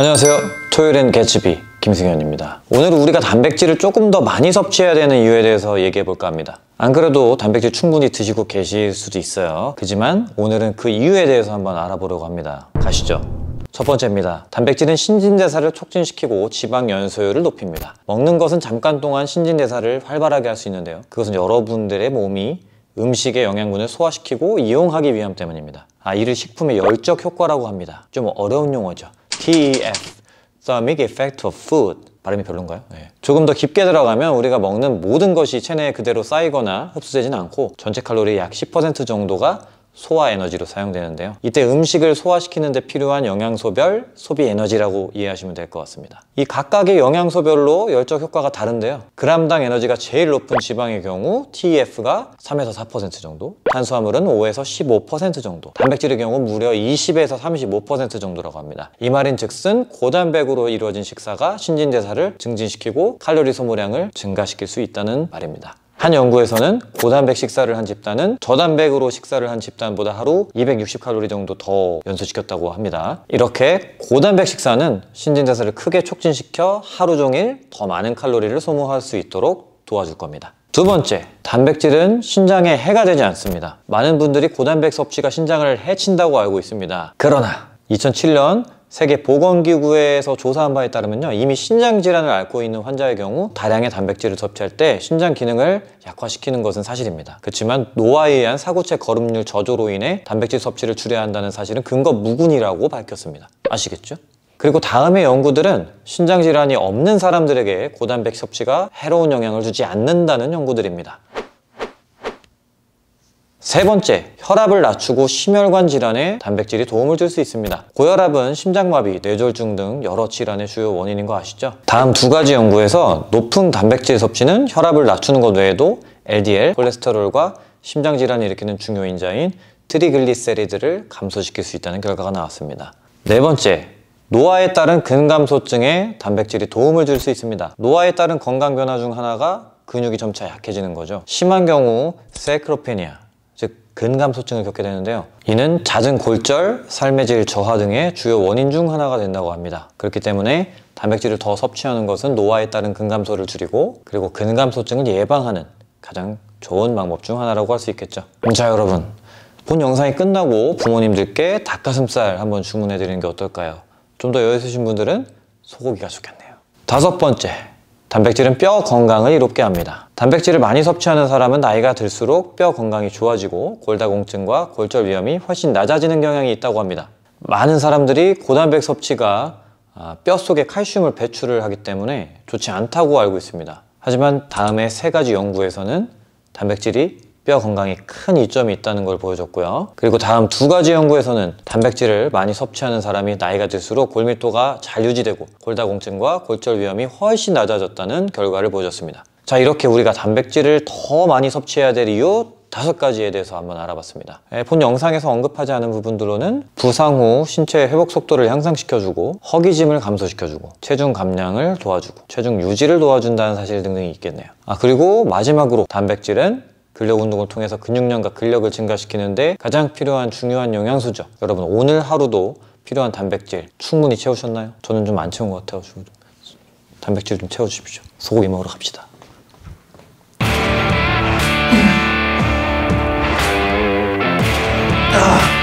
안녕하세요. 토요일엔 개츠비 김승현입니다. 오늘은 우리가 단백질을 조금 더 많이 섭취해야 되는 이유에 대해서 얘기해 볼까 합니다. 안 그래도 단백질 충분히 드시고 계실 수도 있어요. 그지만 오늘은 그 이유에 대해서 한번 알아보려고 합니다. 가시죠. 첫 번째입니다. 단백질은 신진대사를 촉진시키고 지방 연소율을 높입니다. 먹는 것은 잠깐 동안 신진대사를 활발하게 할 수 있는데요. 그것은 여러분들의 몸이 음식의 영양분을 소화시키고 이용하기 위함 때문입니다 아, 이를 식품의 열적 효과라고 합니다. 좀 어려운 용어죠. TEF Thermic Effect of Food 발음이 별론가요? 네. 조금 더 깊게 들어가면 우리가 먹는 모든 것이 체내에 그대로 쌓이거나 흡수되지는 않고 전체 칼로리의 약 10% 정도가 소화 에너지로 사용되는데요. 이때 음식을 소화시키는 데 필요한 영양소별 소비 에너지라고 이해하시면 될 것 같습니다. 이 각각의 영양소별로 열적 효과가 다른데요. 그람당 에너지가 제일 높은 지방의 경우 TEF가 3에서 4% 정도, 탄수화물은 5에서 15% 정도, 단백질의 경우 무려 20에서 35% 정도라고 합니다. 이 말인 즉슨 고단백으로 이루어진 식사가 신진대사를 증진시키고 칼로리 소모량을 증가시킬 수 있다는 말입니다. 한 연구에서는 고단백 식사를 한 집단은 저단백으로 식사를 한 집단보다 하루 260칼로리 정도 더 연소시켰다고 합니다. 이렇게 고단백 식사는 신진대사를 크게 촉진시켜 하루 종일 더 많은 칼로리를 소모할 수 있도록 도와줄 겁니다. 두 번째, 단백질은 신장에 해가 되지 않습니다. 많은 분들이 고단백 섭취가 신장을 해친다고 알고 있습니다. 그러나 2007년 세계보건기구에서 조사한 바에 따르면요 이미 신장 질환을 앓고 있는 환자의 경우 다량의 단백질을 섭취할 때 신장 기능을 약화시키는 것은 사실입니다 그렇지만 노화에 의한 사고체 거름률 저조로 인해 단백질 섭취를 줄여야 한다는 사실은 근거 무근이라고 밝혔습니다 아시겠죠? 그리고 다음의 연구들은 신장 질환이 없는 사람들에게 고단백 섭취가 해로운 영향을 주지 않는다는 연구들입니다 세 번째, 혈압을 낮추고 심혈관 질환에 단백질이 도움을 줄 수 있습니다. 고혈압은 심장마비, 뇌졸중 등 여러 질환의 주요 원인인 거 아시죠? 다음 두 가지 연구에서 높은 단백질 섭취는 혈압을 낮추는 것 외에도 LDL, 콜레스테롤과 심장질환을 일으키는 중요 인자인 트리글리세리드를 감소시킬 수 있다는 결과가 나왔습니다. 네 번째, 노화에 따른 근감소증에 단백질이 도움을 줄 수 있습니다. 노화에 따른 건강 변화 중 하나가 근육이 점차 약해지는 거죠. 심한 경우 세크로페니아, 즉 근감소증을 겪게 되는데요. 이는 잦은 골절, 삶의 질 저하 등의 주요 원인 중 하나가 된다고 합니다. 그렇기 때문에 단백질을 더 섭취하는 것은 노화에 따른 근감소를 줄이고 그리고 근감소증을 예방하는 가장 좋은 방법 중 하나라고 할 수 있겠죠. 자 여러분 본 영상이 끝나고 부모님들께 닭가슴살 한번 주문해 드리는 게 어떨까요? 좀 더 여유있으신 분들은 소고기가 좋겠네요. 다섯 번째 단백질은 뼈 건강을 이롭게 합니다. 단백질을 많이 섭취하는 사람은 나이가 들수록 뼈 건강이 좋아지고 골다공증과 골절 위험이 훨씬 낮아지는 경향이 있다고 합니다. 많은 사람들이 고단백 섭취가 아, 뼈 속에 칼슘을 배출을 하기 때문에 좋지 않다고 알고 있습니다. 하지만 다음에 세 가지 연구에서는 단백질이 뼈 건강에 큰 이점이 있다는 걸 보여줬고요. 그리고 다음 두 가지 연구에서는 단백질을 많이 섭취하는 사람이 나이가 들수록 골밀도가 잘 유지되고 골다공증과 골절 위험이 훨씬 낮아졌다는 결과를 보여줬습니다. 자 이렇게 우리가 단백질을 더 많이 섭취해야 될 이유 다섯 가지에 대해서 한번 알아봤습니다. 예, 본 영상에서 언급하지 않은 부분들로는 부상 후 신체의 회복 속도를 향상시켜주고 허기짐을 감소시켜주고 체중 감량을 도와주고 체중 유지를 도와준다는 사실 등등이 있겠네요. 아 그리고 마지막으로 단백질은 근력 운동을 통해서 근육량과 근력을 증가시키는데 가장 필요한 중요한 영양소죠 여러분 오늘 하루도 필요한 단백질 충분히 채우셨나요? 저는 좀 안 채운 것 같아요 지금 단백질 좀 채워주십시오 소고기 먹으러 갑시다 아.